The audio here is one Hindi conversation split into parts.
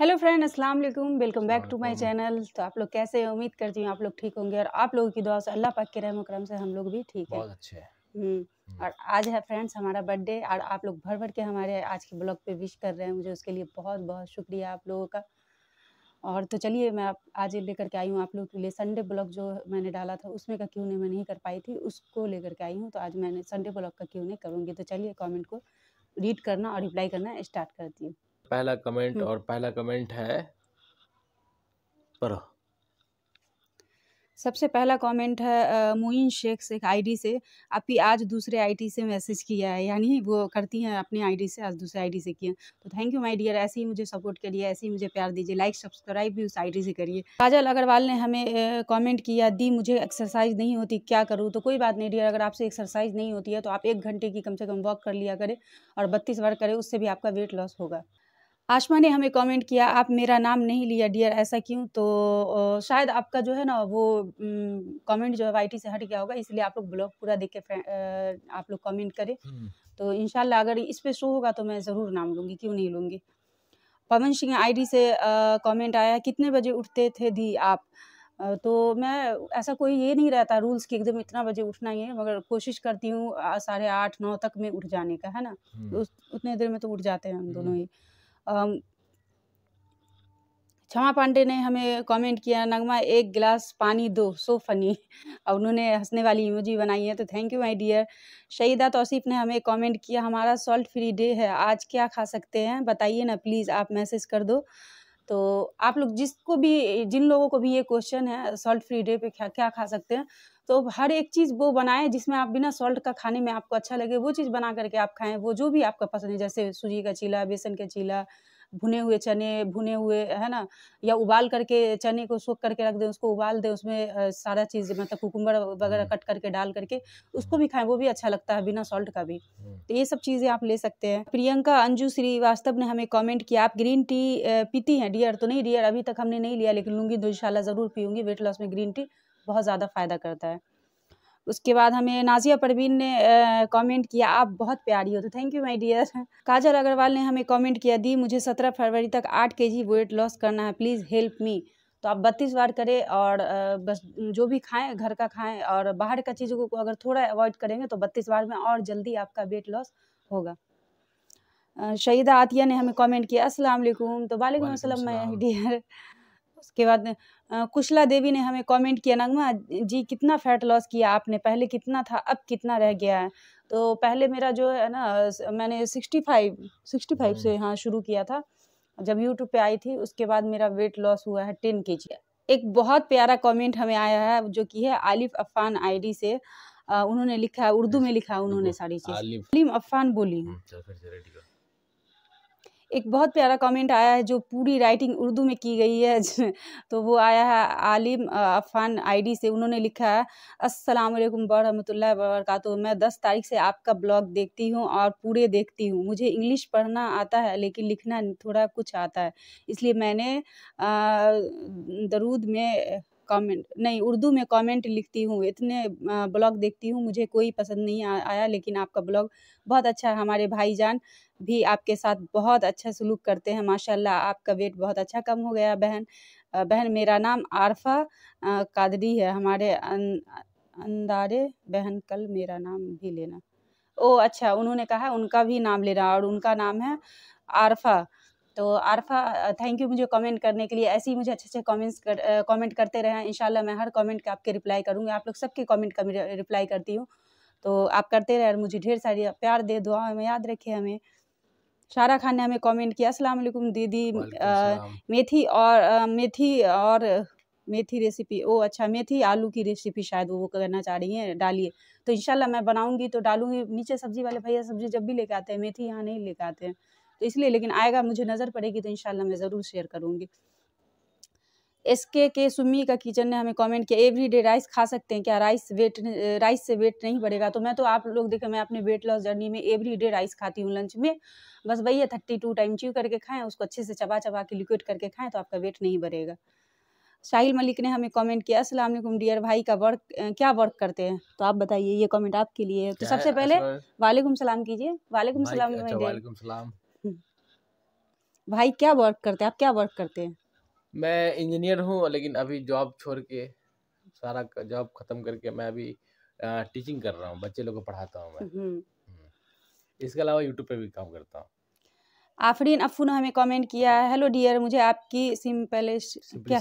हेलो फ्रेंड अस्सलाम वालेकुम welcome back to my channel तो आप लोग कैसे हैं उम्मीद करती हूँ आप लोग ठीक होंगे और आप लोगों की दुआ से अल्लाह पाक के रहम करम से हम लोग भी ठीक है अच्छे हम्म, हम्म और आज है फ्रेंड्स हमारा बर्थडे और आप लोग भर भर के हमारे आज के ब्लॉग पे विश कर रहे हैं मुझे उसके लिए बहुत बहुत शुक्रिया आप लोगों का और तो चलिए मैं आप आज लेकर के आई हूँ आप लोग के लिए संडे ब्लॉग जो मैंने डाला था उसमें का क्यों नहीं मैं नहीं कर पाई थी उसको लेकर के आई हूँ तो आज मैंने संडे ब्लॉग का क्यों नहीं करूँगी तो चलिए कॉमेंट को रीड करना और रिप्लाई करना स्टार्ट करती हूँ पहला कमेंट हम्म। और पहला कमेंट है पढ़ो सबसे पहला कमेंट है मुइन शेख से आईडी से आप ही आज दूसरे आईडी से मैसेज किया है यानी वो करती हैं अपने आईडी से आज दूसरे आईडी से किया तो थैंक यू माय डियर ऐसे ही मुझे सपोर्ट करिए ऐसे ही मुझे प्यार दीजिए लाइक सब्सक्राइब भी उस आईडी से करिए काजल अग्रवाल ने हमें कमेंट किया दी मुझे एक्सरसाइज नहीं होती क्या करूँ तो कोई बात नहीं डियर अगर आपसे एक्सरसाइज नहीं होती है तो आप एक घंटे की कम से कम वॉक कर लिया करें और बत्तीस बार करें उससे भी आपका वेट लॉस होगा आशमा ने हमें कमेंट किया आप मेरा नाम नहीं लिया डियर ऐसा क्यों तो शायद आपका जो है ना वो कमेंट जो है वाई से हट गया होगा इसलिए आप लोग ब्लॉग पूरा देख के आप लोग कमेंट करें हम्म। तो इन अगर इस पर शो होगा तो मैं ज़रूर नाम लूँगी क्यों नहीं लूँगी पवन सिंह आईडी से कमेंट आया कितने बजे उठते थे दी आप तो मैं ऐसा कोई ये नहीं रहता रूल्स कि एकदम इतना बजे उठना ही है मगर कोशिश करती हूँ साढ़े आठ नौ तक में उठ जाने का है ना हम्म। उतने देर में तो उठ जाते हैं हम हम्म। दोनों ही क्षमा पांडे ने हमें कमेंट किया नगमा एक गिलास पानी दो सो फनी और उन्होंने हंसने वाली इमोजी बनाई है तो thank you my dear Shahida Tausif ने हमें कमेंट किया हमारा सॉल्ट फ्री डे है आज क्या खा सकते हैं बताइए ना प्लीज़ आप मैसेज कर दो तो आप लोग जिसको भी जिन लोगों को भी ये क्वेश्चन है सॉल्ट फ्री डे पे क्या क्या खा सकते हैं तो हर एक चीज़ वो बनाएं जिसमें आप बिना सॉल्ट का खाने में आपको अच्छा लगे वो चीज़ बना करके आप खाएं वो जो भी आपका पसंद है जैसे सूजी का चीला बेसन का चीला भुने हुए चने भुने हुए है ना या उबाल करके चने को सोख करके रख दें उसको उबाल दें उसमें सारा चीज़ मतलब कुकुम्बर वगैरह हम्म। कट करके डाल करके उसको भी खाएं वो भी अच्छा लगता है बिना सॉल्ट का भी हम्म। तो ये सब चीज़ें आप ले सकते हैं प्रियंका अंजू श्रीवास्तव ने हमें कॉमेंट किया आप ग्रीन टी पीती हैं डियर तो नहीं डियर अभी तक हमने नहीं लिया लेकिन लूँगी तो इन ज़रूर पीऊँगी वेट लॉस में ग्रीन टी बहुत ज़्यादा फ़ायदा करता है उसके बाद हमें नाजिया परवीन ने कमेंट किया आप बहुत प्यारी हो तो thank you my dear Kajal Agarwal ने हमें कमेंट किया दी मुझे सत्रह फरवरी तक आठ के जी वेट लॉस करना है प्लीज़ हेल्प मी तो आप बत्तीस बार करें और बस जो भी खाएं घर का खाएं और बाहर का चीज़ों को अगर थोड़ा अवॉइड करेंगे तो बत्तीस बार में और जल्दी आपका वेट लॉस होगा शहीदा आतिया ने हमें कॉमेंट किया असलम तो वालेकुम असलम माई डियर उसके बाद कुशला देवी ने हमें कमेंट किया नगमा जी कितना फैट लॉस किया आपने पहले कितना था अब कितना रह गया है तो पहले मेरा जो है ना मैंने सिक्सटी फाइव सिक्सटी फाइव से हम्म। हाँ शुरू किया था जब यूट्यूब पे आई थी उसके बाद मेरा वेट लॉस हुआ है टेन के जी एक बहुत प्यारा कमेंट हमें आया है जो कि है आलिफ अफान आईडी से आ, उन्होंने लिखा है उर्दू में अच्छा, लिखा है उन्होंने सारी चीज आलिम अफान बोली हम्म, एक बहुत प्यारा कमेंट आया है जो पूरी राइटिंग उर्दू में की गई है तो वो आया है आलिम अफान आईडी से उन्होंने लिखा है अस्सलाम वालेकुम वरक वबरकत मैं दस तारीख से आपका ब्लॉग देखती हूँ और पूरे देखती हूँ मुझे इंग्लिश पढ़ना आता है लेकिन लिखना थोड़ा कुछ आता है इसलिए मैंने दरूद में कमेंट नहीं उर्दू में कमेंट लिखती हूँ इतने ब्लॉग देखती हूँ मुझे कोई पसंद नहीं आ, आया लेकिन आपका ब्लॉग बहुत अच्छा है हमारे भाईजान भी आपके साथ बहुत अच्छा सलूक करते हैं माशाल्लाह आपका वेट बहुत अच्छा कम हो गया बहन बहन मेरा नाम आरफा कादरी है हमारे अन, अं, अंदारे बहन कल मेरा नाम भी लेना ओ अच्छा उन्होंने कहा उनका भी नाम लेना और उनका नाम है आरफा तो आरफा थैंक यू मुझे कमेंट करने के लिए ऐसे ही मुझे अच्छे अच्छे कमेंट्स कर कमेंट करते रहें इनशाला मैं हर कमेंट का आपके रिप्लाई करूँगी आप लोग सबके कमेंट का रिप्लाई करती हूँ तो आप करते रहें मुझे ढेर सारी प्यार दे दुआ हमें याद रखे हमें शारा खान ने हमें कमेंट किया अस्सलाम दीदी मेथी और मेथी और मेथी रेसिपी ओ अच्छा मेथी आलू की रेसिपी शायद वो करना चाह रही हैं डालिए तो इनशाला मैं बनाऊंगी तो डालूंगी नीचे सब्जी वाले भैया सब्जी जब भी लेके आते हैं मेथी यहाँ नहीं लेके आते हैं तो इसलिए लेकिन आएगा मुझे नज़र पड़ेगी तो इन मैं ज़रूर शेयर करूँगी एस के के सुमी का किचन ने हमें कमेंट किया एवरी डे राइस खा सकते हैं क्या राइस वेट राइस से वेट नहीं बढ़ेगा तो मैं तो आप लोग देखें मैं अपने वेट लॉस जर्नी में एवरी डे राइस खाती हूँ लंच में बस वही है थर्टी टू टाइम च्यू करके खाएं उसको अच्छे से चबा चबा के लिक्विड करके खाएं तो आपका वेट नहीं बढ़ेगा साहिल मलिक ने हमें कमेंट किया असलम डियर भाई का वर्क क्या वर्क करते हैं तो आप बताइए ये कमेंट आपके लिए है तो सबसे पहले वालेकुम सलाम कीजिए वालेकुम सलाम भाई क्या वर्क करते हैं आप क्या वर्क करते हैं मैं इंजीनियर हूँ लेकिन अभी जॉब छोड़ के सारा जॉब खत्म करके मैं अभी टीचिंग कर रहा हूँ बच्चे लोग को पढ़ाता हूँ मैं हम्म। हम्म। इसके अलावा यूट्यूब पे भी काम करता हूँ आफरीन अफू ने हमें कमेंट किया है हेलो डियर मुझे आपकी सिंपल क्या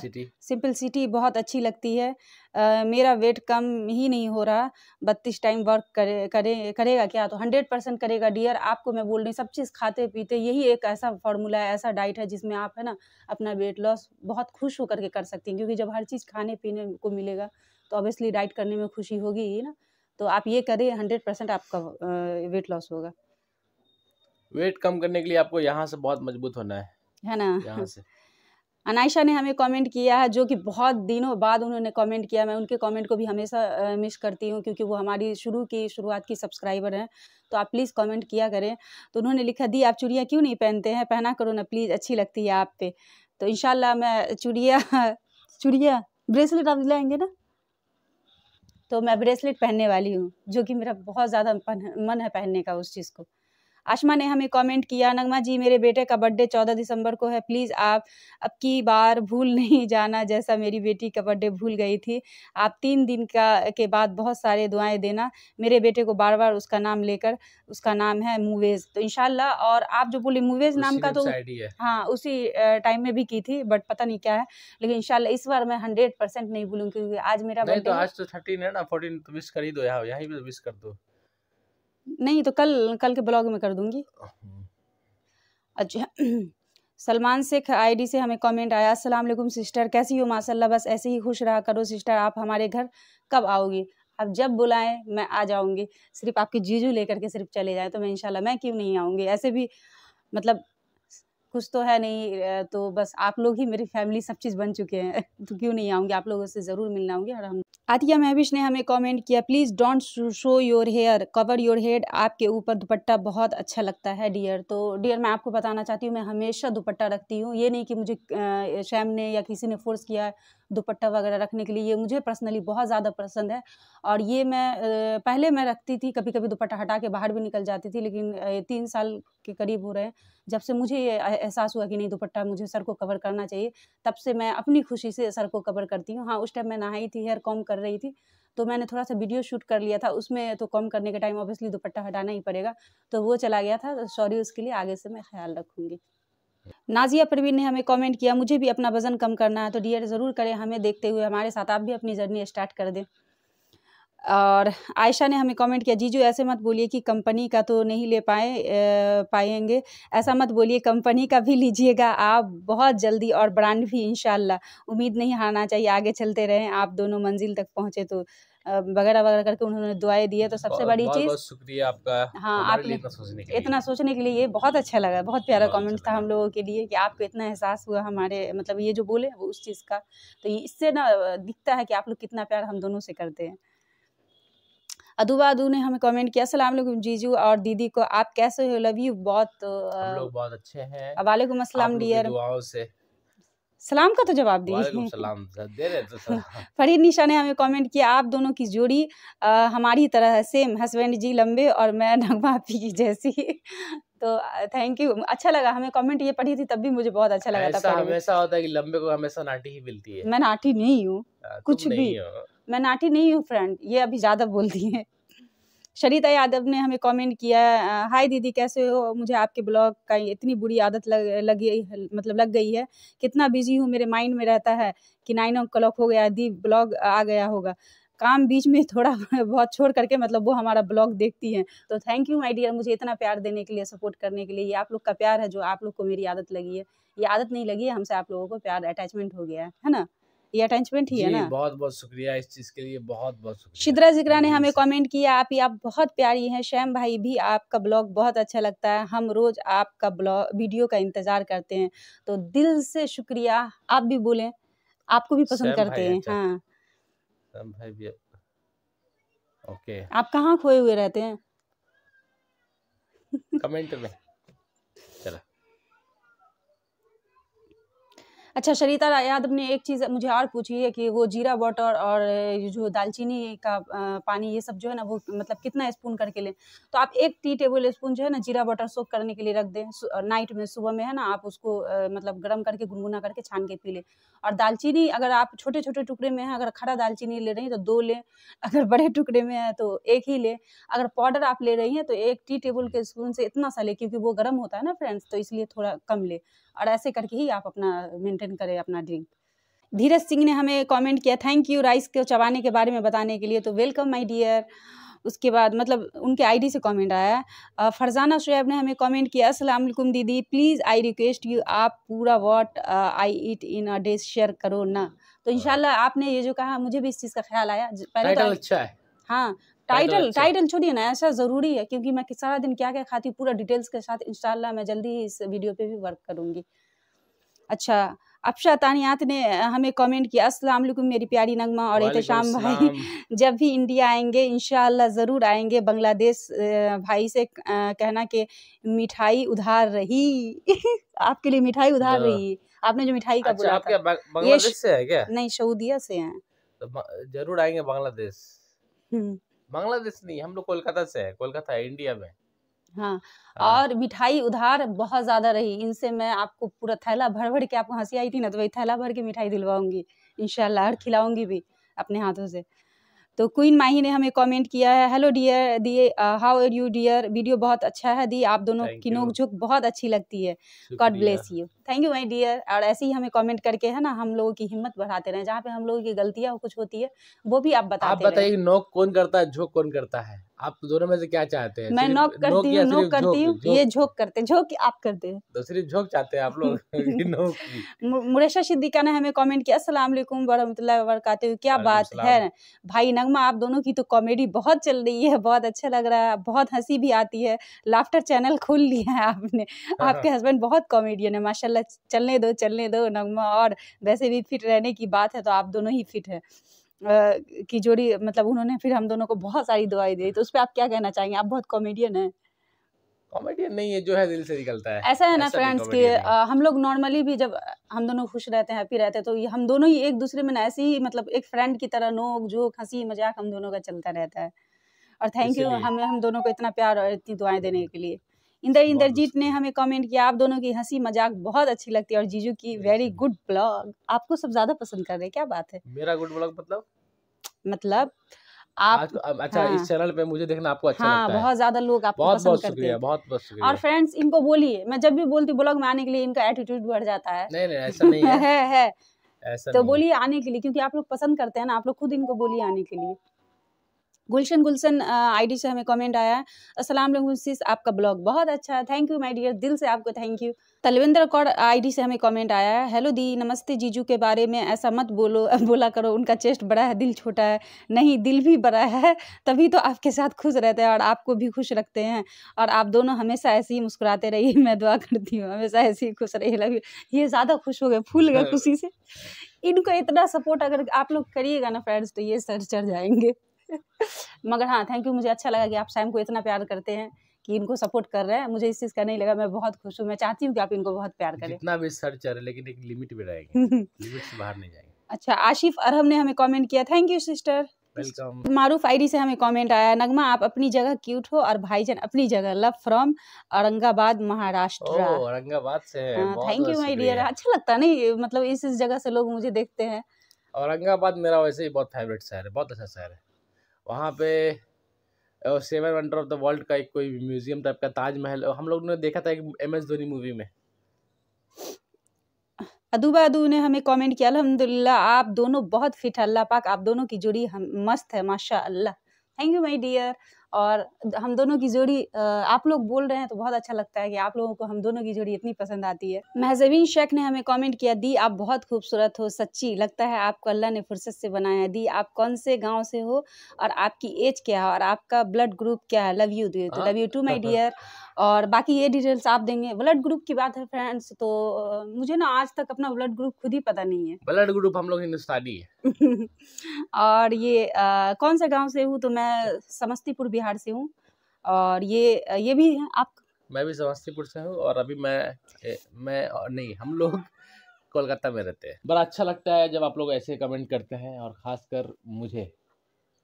सिटी बहुत अच्छी लगती है आ, मेरा वेट कम ही नहीं हो रहा बत्तीस टाइम वर्क करे करे करेगा क्या तो हंड्रेड परसेंट करेगा डियर आपको मैं बोल रही सब चीज़ खाते पीते यही एक ऐसा फार्मूला है ऐसा डाइट है जिसमें आप है ना अपना वेट लॉस बहुत खुश होकर के कर सकती हैं क्योंकि जब हर चीज़ खाने पीने को मिलेगा तो ऑब्वियसली डाइट करने में खुशी होगी ही ना तो आप ये करें हंड्रेड परसेंट आपका वेट लॉस होगा वेट कम करने के लिए आपको यहाँ से बहुत मजबूत होना है है ना यहाँ से अनायशा ने हमें कमेंट किया है जो कि बहुत दिनों बाद उन्होंने कमेंट किया मैं उनके कमेंट को भी हमेशा मिस करती हूँ क्योंकि वो हमारी शुरू की शुरुआत की सब्सक्राइबर हैं तो आप प्लीज़ कमेंट किया करें तो उन्होंने लिखा दी आप चुड़िया क्यों नहीं पहनते हैं पहना करो ना प्लीज़ अच्छी लगती है आप पे तो इन मैं चुड़िया चुड़िया ब्रेसलेट आप लाएंगे ना तो मैं ब्रेसलेट पहनने वाली हूँ जो कि मेरा बहुत ज़्यादा मन है पहनने का उस चीज़ को आशमा ने हमें कमेंट किया नगमा जी मेरे बेटे का बर्थडे चौदह दिसंबर को है प्लीज़ आप अब की बार भूल नहीं जाना जैसा मेरी बेटी का बर्थडे भूल गई थी आप तीन दिन का के बाद बहुत सारे दुआएं देना मेरे बेटे को बार बार उसका नाम लेकर उसका नाम है मूवेज़ तो इन और आप जो बोले मूवेज़ नाम का तो हाँ उसी टाइम में भी की थी बट पता नहीं क्या है लेकिन इनशाला इस बार मैं हंड्रेड परसेंट नहीं भूलूंगी क्योंकि आज मेरा बर्थडे तो आज तो थर्टीन है ना फोर्टीन तो मिस कर ही दो यहाँ यहीं मिस तो कर दो नहीं तो कल कल के ब्लॉग में कर दूंगी हम्म। अच्छा सलमान शेख आईडी से हमें कमेंट आया अस्सलाम वालेकुम सिस्टर कैसी हो माशाल्लाह बस ऐसे ही खुश रहा करो सिस्टर आप हमारे घर कब आओगी आप जब बुलाएं मैं आ जाऊंगी सिर्फ आपकी जीजू लेकर के सिर्फ चले जाएं तो मैं इंशाल्लाह मैं क्यों नहीं आऊँगी ऐसे भी मतलब कुछ तो है नहीं तो बस आप लोग ही मेरी फैमिली सब चीज़ बन चुके हैं तो क्यों नहीं आऊँगी आप लोगों से ज़रूर मिलना होंगे और हम आतिया महविश ने हमें कमेंट किया please don't show your hair cover your head आपके ऊपर दुपट्टा बहुत अच्छा लगता है डियर तो डियर मैं आपको बताना चाहती हूँ मैं हमेशा दुपट्टा रखती हूँ ये नहीं कि मुझे शैम ने या किसी ने फोर्स किया है दुपट्टा वगैरह रखने के लिए ये मुझे पर्सनली बहुत ज़्यादा पसंद है और ये मैं पहले मैं रखती थी कभी कभी दुपट्टा हटा के बाहर भी निकल जाती थी लेकिन तीन साल के करीब हो रहे हैं जब से मुझे ये एहसास हुआ कि नहीं दुपट्टा मुझे सर को कवर करना चाहिए तब से मैं अपनी खुशी से सर को कवर करती हूँ हाँ उस टाइम मैं नहाई थी हेयर कॉम कर रही थी तो मैंने थोड़ा सा वीडियो शूट कर लिया था उसमें तो कम करने के टाइम ऑब्वियसली दुपट्टा हटाना ही पड़ेगा तो वो चला गया था सॉरी तो उसके लिए आगे से मैं ख्याल रखूँगी नाजिया परवीन ने हमें कमेंट किया मुझे भी अपना वज़न कम करना है तो डियर ज़रूर करें हमें देखते हुए हमारे साथ आप भी अपनी जर्नी स्टार्ट कर दें और आयशा ने हमें कमेंट किया जीजू ऐसे मत बोलिए कि कंपनी का तो नहीं ले पाए पाएंगे ऐसा मत बोलिए कंपनी का भी लीजिएगा आप बहुत जल्दी और ब्रांड भी इन उम्मीद नहीं हारना चाहिए आगे चलते रहें आप दोनों मंजिल तक पहुँचे तो वगैरह वगैरह करके उन्होंने दुआएं दी है तो सबसे बड़ी चीज़ शुक्रिया आपका हाँ आपने इतना सोचने के इतना सोचने के लिए बहुत अच्छा लगा बहुत प्यारा कमेंट अच्छा था हम लोगों के लिए कि आपको इतना एहसास हुआ हमारे मतलब ये जो बोले वो उस चीज़ का तो इससे ना दिखता है कि आप लोग कितना प्यार हम दोनों से करते हैं अदुबा अदू ने हमें कमेंट किया अस्सलाम जीजू और दीदी को आप कैसे हो लव यू बहुत हम लोग बहुत अच्छे हैं वालेकुम अस्सलाम डियर सलाम का तो जवाब दिए सलाम दे रहे तो सलाम फरीद निशा ने हमें कमेंट किया आप दोनों की जोड़ी आ, हमारी तरह सेम हस्बैंड जी लंबे और मैं नगमा पी जैसी तो थैंक यू अच्छा लगा हमें कमेंट ये पढ़ी थी तब भी मुझे बहुत अच्छा लगा था हमेशा होता है कि लंबे को हमेशा नाटी ही मिलती है मैं नाटी नहीं हूँ हाँ, कुछ भी मैं नाटी नहीं हूँ फ्रेंड ये अभी ज्यादा बोल दी है शरीता यादव ने हमें कमेंट किया हाय दीदी कैसे हो मुझे आपके ब्लॉग का इतनी बुरी आदत लग लगी मतलब लग गई है कितना बिजी हूँ मेरे माइंड में रहता है कि नाइन ओ क्लॉक हो गया दी ब्लॉग आ गया होगा काम बीच में थोड़ा बहुत छोड़ करके मतलब वो हमारा ब्लॉग देखती हैं तो थैंक यू माई डियर मुझे इतना प्यार देने के लिए सपोर्ट करने के लिए ये आप लोग का प्यार है जो आप लोग को मेरी आदत लगी है ये आदत नहीं लगी है हमसे आप लोगों को प्यार अटैचमेंट हो गया है है ना ये अटैचमेंट ही है ना बहुत बहुत शुक्रिया इस चीज़ के लिए बहुत बहुत शुक्रिया शिद्रा जिक्रा ने हमें कमेंट किया आप ही आप बहुत प्यारी हैं शैम भाई भी आपका ब्लॉग बहुत अच्छा लगता है हम रोज आपका ब्लॉग वीडियो का इंतजार करते हैं तो दिल से शुक्रिया आप भी बोले आपको भी पसंद करते हैं अच्छा। हाँ भाई भी ओके आप कहाँ खोए हुए रहते हैं कमेंट में अच्छा शरीता यादव ने एक चीज़ मुझे और पूछी है कि वो जीरा वाटर और जो दालचीनी का पानी ये सब जो है ना वो मतलब कितना स्पून करके लें तो आप एक टी टेबल स्पून जो है ना जीरा वाटर सोख करने के लिए रख दें नाइट में सुबह में है ना आप उसको मतलब गर्म करके गुनगुना करके छान के पी लें और दालचीनी अगर आप छोटे छोटे टुकड़े में हैं अगर खड़ा दालचीनी ले रही हैं तो दो लें अगर बड़े टुकड़े में है तो एक ही लें अगर पाउडर आप ले रही हैं तो एक टी टेबल के स्पून से इतना सा लें क्योंकि वो गर्म होता है ना फ्रेंड्स तो इसलिए थोड़ा कम लें और ऐसे करके ही आप अपना मेंटेन करें अपना ड्रीम धीरज सिंह ने हमें कमेंट किया थैंक यू राइस को चबाने के बारे में बताने के लिए तो वेलकम माय डियर उसके बाद मतलब उनके आईडी से कमेंट आया फरजाना शुएब ने हमें कमेंट किया अस्सलाम वालेकुम दीदी प्लीज़ आई रिक्वेस्ट यू आप पूरा what I eat in a day share करो ना तो हाँ। इनशाला आपने ये जो कहा मुझे भी इस चीज़ का ख्याल आया पहले तो अच्छा है हाँ टाइटल अच्छा। टाइटल छोड़िए ना ऐसा जरूरी है क्योंकि मैं सारा दिन क्या क्या खाती हूँ पूरा डिटेल्स के साथ इंशाल्लाह मैं जल्दी ही इस वीडियो पे भी वर्क करूंगी अच्छा अफशा तानियात ने हमें कमेंट किया अस्सलाम वालेकुम मेरी प्यारी नगमा और एहतशाम भाई जब भी इंडिया आएंगे इन ज़रूर आएंगे बांग्लादेश भाई से कहना कि मिठाई उधार रही आपके लिए मिठाई उधार हाँ। रही आपने जो मिठाई का अच्छा, बोला था से है क्या नहीं सऊदिया से हैं तो जरूर आएंगे बांग्लादेश हम्म। बांग्लादेश नहीं हम लोग कोलकाता से है कोलकाता है इंडिया में हाँ, हाँ, और मिठाई उधार बहुत ज्यादा रही इनसे मैं आपको पूरा थैला भर भर के आपको हंसी आई थी ना तो वही थैला भर के मिठाई दिलवाऊंगी इनशाला और खिलाऊंगी भी अपने हाथों से तो क्वीन माही ने हमें कमेंट किया है हेलो डियर दिए how are you dear video बहुत अच्छा है दी आप दोनों की नोक झोंक बहुत अच्छी लगती है God bless you thank you my dear और ऐसे ही हमें कमेंट करके है ना हम लोगों की हिम्मत बढ़ाते रहे जहाँ पे हम लोगों की गलतियाँ कुछ होती है वो भी आप बताते आप बताइए नोक कौन करता है झोंक कौन करता है आप दोनों में से क्या चाहते हैं मैं नोक करती हूँ नोक करती हूँ ये झोंक करते हैं झोंक आप करते हैं तो सिर्फ झोंक चाहते हैं आप लोग मुरेशा सिद्दीका ने हमें कमेंट किया अस्सलाम वालेकुम वरहमतुल्लाह वबरकातहू क्या बात है भाई नगमा आप दोनों की तो कॉमेडी बहुत चल रही है बहुत अच्छा लग रहा है बहुत हंसी भी आती है लाफ्टर चैनल खोल लिया है आपने आपके हस्बैंड बहुत कॉमेडियन है माशाल्लाह बोला चलने दो चलने दो नगमा और वैसे भी फिट रहने की बात है तो आप दोनों ही फिट हैं की जोड़ी मतलब उन्होंने फिर हम दोनों को बहुत सारी दवाई दी तो उस पर आप क्या कहना चाहेंगे आप बहुत कॉमेडियन हैं कॉमेडियन नहीं है जो है दिल से निकलता है ऐसा है ना फ्रेंड्स कि हम लोग नॉर्मली भी जब हम दोनों खुश रहते हैं हैप्पी रहते हैं तो हम दोनों ही एक दूसरे में ना ऐसे ही मतलब एक फ्रेंड की तरह नोक जोक हंसी मजाक हम दोनों का चलता रहता है और थैंक यू हमें हम दोनों को इतना प्यार और इतनी दुआएं देने के लिए इंदर इंदरजीत ने हमें कमेंट किया आप दोनों की हंसी मजाक बहुत अच्छी लगती है और जीजू की वेरी गुड ब्लॉग आपको सब ज्यादा पसंद कर रहे हैं क्या बात है मेरा गुड ब्लॉग मतलब मतलब आप अच्छा हाँ, इस चैनल पे मुझे देखना आपको अच्छा हाँ, लगता है बहुत ज्यादा लोग आपको बहुत पसंद बहुत करते हैं बहुत बहुत शुक्रिया और फ्रेंड्स इनको बोलिए मैं जब भी बोलती ब्लॉग में आने के लिए इनका एटीट्यूड बढ़ जाता है नहीं नहीं ऐसा नहीं है, है, है। ऐसा तो बोलिए आने के लिए क्योंकि आप लोग पसंद करते हैं ना आप लोग खुद इनको बोलिए आने के लिए गुलशन गुलशन आईडी से हमें कमेंट आया है असलम सिस आपका ब्लॉग बहुत अच्छा है थैंक यू माय डियर दिल से आपको thank you Talwinder Kaur ID से हमें कमेंट आया है हेलो दी नमस्ते जीजू के बारे में ऐसा मत बोलो बोला करो उनका चेस्ट बड़ा है दिल छोटा है नहीं दिल भी बड़ा है तभी तो आपके साथ खुश रहते हैं और आपको भी खुश रखते हैं और आप दोनों हमेशा ऐसे ही मुस्कुराते रहिए मैं दुआ करती हूँ हमेशा ऐसे ही खुश रहिए लगे ये ज़्यादा खुश हो गए फूल गए हाँ। खुशी से इनको इतना सपोर्ट अगर आप लोग करिएगा ना फ्रेंड्स तो ये सर चढ़ जाएंगे मगर हाँ थैंक यू मुझे अच्छा लगा कि आप सैम को इतना प्यार करते हैं कि इनको सपोर्ट कर रहे हैं मुझे इस चीज़ का नहीं लगा मैं बहुत खुश हूँ मैं चाहती हूँ कि आप इनको बहुत प्यार करें इतना भी सर्च है लेकिन एक लिमिट में रहेगा लिमिट से बाहर नहीं जाएंगे अच्छा आशिफ अरहम ने हमें कमेंट किया thank you sister welcome Maroof ID से हमें कमेंट आया नगमा आप अपनी जगह क्यूट हो और भाईजन अपनी जगह लव फ्रॉम औरंगाबाद महाराष्ट्र औरंगाबाद से थैंक यू माय डियर अच्छा लगता नहीं मतलब इस इस जगह से लोग मुझे देखते हैं औरंगाबाद मेरा वैसे ही बहुत फेवरेट शहर है बहुत अच्छा शहर है वहाँ पे seven wonder of the world का एक कोई म्यूजियम टाइप का ताजमहल हम लोग ने देखा था एक एम एस धोनी मूवी में अदूबा अदू ने हमें कमेंट किया अल्हम्दुलिल्लाह आप दोनों बहुत फिट है अल्लाह पाक आप दोनों की जुड़ी हम मस्त है माशा अल्लाह थैंक यू माय डियर और हम दोनों की जोड़ी आप लोग बोल रहे हैं तो बहुत अच्छा लगता है कि आप लोगों को हम दोनों की जोड़ी इतनी पसंद आती है महजबीन शेख ने हमें कमेंट किया दी आप बहुत खूबसूरत हो सच्ची लगता है आपको अल्लाह ने फुर्सत से बनाया दी आप कौन से गाँव से हो और आपकी एज क्या है और आपका ब्लड ग्रुप क्या है लव यू तो हाँ, love you too my dear और बाकी ये डिटेल्स आप देंगे ब्लड ग्रुप की बात है फ्रेंड्स तो मुझे ना आज तक अपना ब्लड ग्रुप खुद ही पता नहीं है ब्लड ग्रुप हम लोग हिंदुस्तानी है और ये आ, कौन से गाँव से हूँ तो मैं समस्तीपुर बिहार से हूँ और ये ये भी आप मैं भी समस्तीपुर से हूँ और अभी मैं मैं और नहीं हम लोग कोलकाता में रहते हैं बड़ा अच्छा लगता है जब आप लोग ऐसे कमेंट करते हैं और ख़ासकर मुझे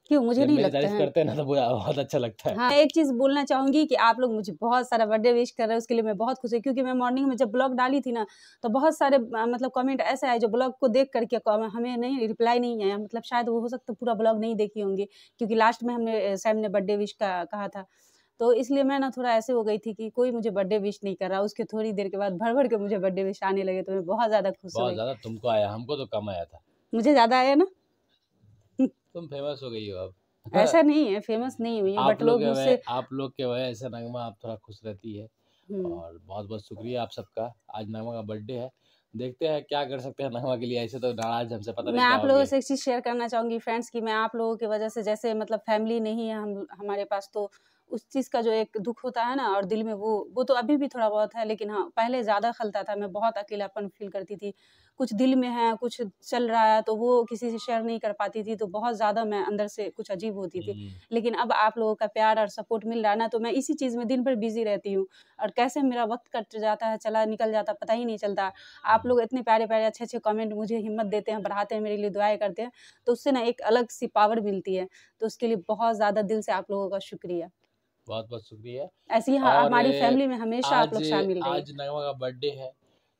क्यों मुझे नहीं लगता है करते ना तो बहुत अच्छा लगता है हाँ एक चीज बोलना चाहूंगी कि आप लोग मुझे बहुत सारा बर्थडे विश कर रहे हैं उसके लिए मैं बहुत खुश हूँ क्योंकि मैं मॉर्निंग में जब ब्लॉग डाली थी ना तो बहुत सारे मतलब कमेंट ऐसे आए जो ब्लॉग को देख करके हमें नहीं रिप्लाई नहीं आया मतलब शायद वो हो सकता पूरा ब्लॉग नहीं देखी होंगी क्योंकि लास्ट में हमने सैम ने बर्थडे विश का कहा था तो इसलिए मैं ना थोड़ा ऐसे हो गई थी कि कोई मुझे बर्थडे विश नहीं कर रहा उसके थोड़ी देर के बाद भर भर के मुझे बर्थडे विश आने लगे तो मैं बहुत ज्यादा खुश बहुत ज्यादा तुमको आया हमको तो कम आया था मुझे ज्यादा आया ना तुम फेमस हो गई हो अब ऐसा नहीं है फेमस नहीं हुई बट लोग मुझसे आप लोग के वजह से नगमा आप थोड़ा खुश रहती है हम्म। और बहुत बहुत शुक्रिया आप सबका आज नगमा का बर्थडे है देखते हैं क्या कर सकते हैं नगमा के लिए ऐसे तो नाराज हमसे पता नहीं मैं आप लोगों से एक चीज शेयर करना चाहूंगी फ्रेंड्स की मैं आप लोगों की वजह से जैसे मतलब फैमिली नहीं है हम हमारे पास तो उस चीज़ का जो एक दुख होता है ना और दिल में वो वो तो अभी भी थोड़ा बहुत है लेकिन हाँ पहले ज़्यादा खलता था मैं बहुत अकेलापन फील करती थी कुछ दिल में है कुछ चल रहा है तो वो किसी से शेयर नहीं कर पाती थी तो बहुत ज़्यादा मैं अंदर से कुछ अजीब होती थी हम्म। लेकिन अब आप लोगों का प्यार और सपोर्ट मिल रहा है ना तो मैं इसी चीज़ में दिन भर बिजी रहती हूँ और कैसे मेरा वक्त कट जाता है चला निकल जाता पता ही नहीं चलता आप लोग इतने प्यारे प्यारे अच्छे अच्छे कॉमेंट मुझे हिम्मत देते हैं बढ़ाते हैं मेरे लिए दुआएँ करते हैं तो उससे ना एक अलग सी पावर मिलती है तो उसके लिए बहुत ज़्यादा दिल से आप लोगों का शुक्रिया बहुत बहुत शुक्रिया ऐसी हमारी फैमिली में हमेशा आप लोग शामिल रहे आज नगमा का बर्थडे है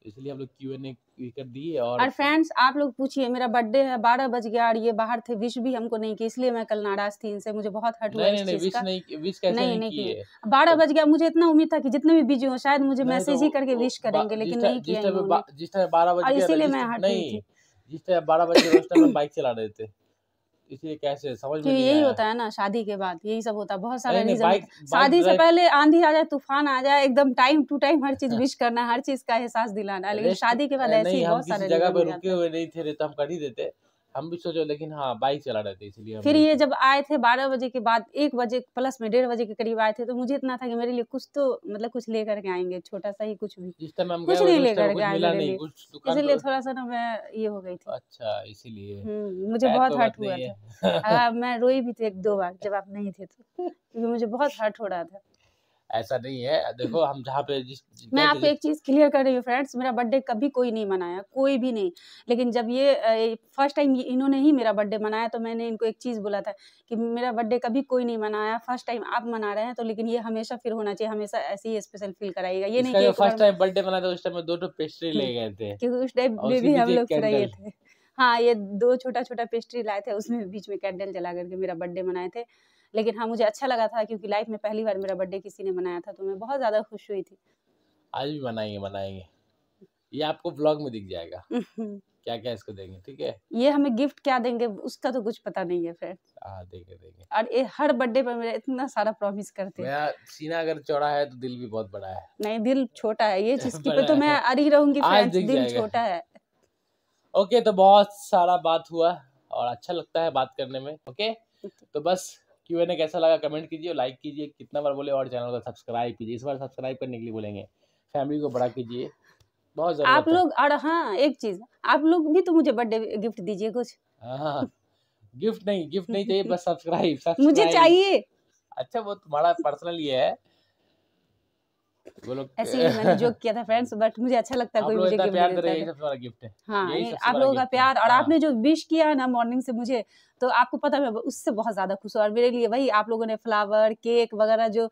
इसलिए हम लोग क्यू एन ए कर दिए और, और फ्रेंड्स आप लोग पूछिए मेरा बर्थडे है बारह बज गया और ये बाहर थे विश भी हमको नहीं की इसलिए मैं कल नाराज थी इनसे मुझे बहुत हट हुआ नहीं, नहीं, विश नहीं, विश कैसे नहीं, नहीं, नहीं की बारह बज गया मुझे इतना उम्मीद था कि जितने भी बिजी हो शायद मुझे मैसेज तो ही करके विश करेंगे लेकिन नहीं किया जिस टाइम बारह बजे इसीलिए मैं हट नहीं जिस टाइम बारह बजे बाइक चला रहे थे इसलिए कैसे समझ में यही होता है ना शादी के बाद यही सब होता है बहुत सारे शादी से पहले आंधी आ जाए तूफान आ जाए एकदम टाइम टू टाइम हर चीज विश करना हर चीज का एहसास दिलाना लेकिन शादी के बाद ऐसे बहुत सारे जगह पे रुके हुए नहीं थे तो हम कर ही देते हम भी सोचो लेकिन हाँ बाइक चला रहे थे इसलिए फिर ये जब आए थे बारह बजे के बाद एक बजे प्लस में डेढ़ बजे के करीब आए थे तो मुझे इतना था कि मेरे लिए कुछ तो मतलब कुछ लेकर के आएंगे छोटा सा ही कुछ भी जिस टाइम हम कुछ नहीं लेकर के आएंगे इसीलिए तो- थोड़ा सा ना मैं ये हो गई थी अच्छा इसीलिए हम्म, मुझे बहुत तो हर्ट हुआ था हाँ, मैं रोई भी थी एक दो बार जब आप नहीं थे तो क्योंकि मुझे बहुत हर्ट हो रहा था ऐसा नहीं है देखो हम जहाँ पे जिस मैं आपको एक चीज क्लियर कर रही हूँ फ्रेंड्स मेरा बर्थडे कभी कोई नहीं मनाया कोई भी नहीं लेकिन जब ये फर्स्ट टाइम इन्होंने ही मेरा बर्थडे मनाया तो मैंने इनको एक चीज बोला था कि मेरा बर्थडे कभी कोई नहीं मनाया फर्स्ट टाइम आप मना रहे हैं तो लेकिन ये हमेशा फिर होना चाहिए हमेशा ऐसे ही स्पेशल फील कराएगा ये नहीं फर्स्ट टाइम बर्थडे मनाया उस टाइम दो पेस्ट्री ले गए थे क्योंकि उस टाइम भी हम लोग रहे थे हाँ ये दो छोटा छोटा पेस्ट्री लाए थे उसमें बीच में कैंडल जला करके मेरा बर्थडे मनाए थे लेकिन हाँ मुझे अच्छा लगा था क्योंकि लाइफ में पहली बार मेरा बर्थडे किसी ने मनाया था तो मैं बहुत ज़्यादा खुश हुई थी आज भी मनाएंगे मनाएंगे ये आपको ब्लॉग में दिख जाएगा हम्म। क्या क्या इसको देंगे ठीक है ये हमें गिफ्ट क्या देंगे उसका तो कुछ पता नहीं है फ्रेंड हाँ देंगे देंगे और ये हर बर्थडे पर मेरा इतना सारा प्रॉमिस करते हैं मेरा सीना अगर चौड़ा है तो दिल भी बहुत बड़ा है नहीं दिल छोटा है ये चीज पे तो मैं अड़ी रहूंगी दिल छोटा है ओके तो बहुत सारा बात हुआ और अच्छा लगता है बात करने में ओके तो बस क्यू एन ए कैसा लगा कमेंट कीजिए लाइक कीजिए कितना बार बोले और चैनल को सब्सक्राइब कीजिए इस बार सब्सक्राइब करने के लिए बोलेंगे फैमिली को बड़ा कीजिए बहुत आप लोग और हाँ एक चीज़ आप लोग भी तो मुझे बर्थडे गिफ्ट दीजिए कुछ गिफ्ट हाँ, नहीं गिफ्ट नहीं चाहिए बस सब्सक्राइब मुझे चाहिए अच्छा वो तुम्हारा पर्सनल ये है ऐसे ही मैंने जोक किया था फ्रेंड्स बट मुझे अच्छा लगता है कोई मुझे गिफ्ट प्यार तो दे सबसे बड़ा गिफ्ट है हाँ आप लोगों का प्यार और हाँ। आपने जो विश किया ना मॉर्निंग से मुझे तो आपको पता मैं उससे बहुत ज्यादा खुश हूँ और मेरे लिए वही आप लोगों ने फ्लावर केक वगैरह जो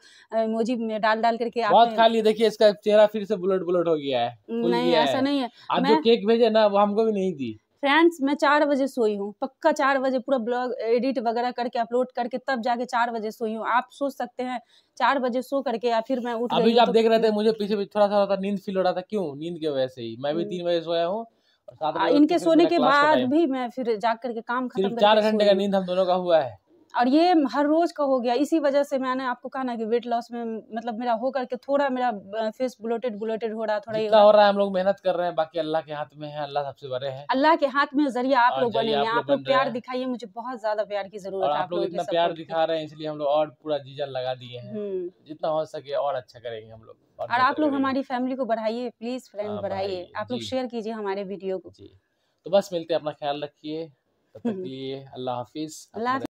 मोजी में डाल डाल करके बहुत खा लिए देखिए इसका चेहरा फिर से बुलट बुलट हो गया है नहीं ऐसा नहीं है आप जो केक भेजे ना वो हमको भी नहीं दी फ्रेंड्स मैं चार बजे सोई हूँ पक्का चार बजे पूरा ब्लॉग एडिट वगैरह करके अपलोड करके तब जाके चार बजे सोई हूँ आप सोच सकते हैं चार बजे सो करके या फिर मैं उठ अभी आप तो देख रहे थे मुझे पीछे भी थोड़ा सा नींद फील हो रहा था क्यों नींद की वजह से ही मैं भी हम्म। तीन बजे सोया हूँ इनके सोने के बाद भी मैं फिर जाकर के काम खत्म चार घंटे का नींद हम दोनों का हुआ है और ये हर रोज का हो गया इसी वजह से मैंने आपको कहा ना कि वेट लॉस में मतलब मेरा हो करके थोड़ा मेरा फेस बुलेटेड बुलेटेड हो रहा थोड़ा ये हो रहा है हम लोग मेहनत कर रहे हैं बाकी अल्लाह के हाथ में है अल्लाह सबसे बड़े हैं अल्लाह के हाथ में जरिए आप लोग बने आप लोग प्यार दिखाइए मुझे बहुत ज्यादा प्यार की जरूरत है आप लोग इतना प्यार दिखा रहे हैं इसलिए हम लोग और पूरा जीजा लगा दिए हैं हम्म। जितना हो सके और अच्छा करेंगे हम लोग और आप लोग हमारी फैमिली को बढ़ाइए प्लीज फ्रेंड हाँ, बढ़ाइए आप लोग शेयर कीजिए हमारे वीडियो को तो बस मिलते हैं अपना ख्याल रखिए तब तक हम्म। के लिए अल्लाह हाफिज अल्लाह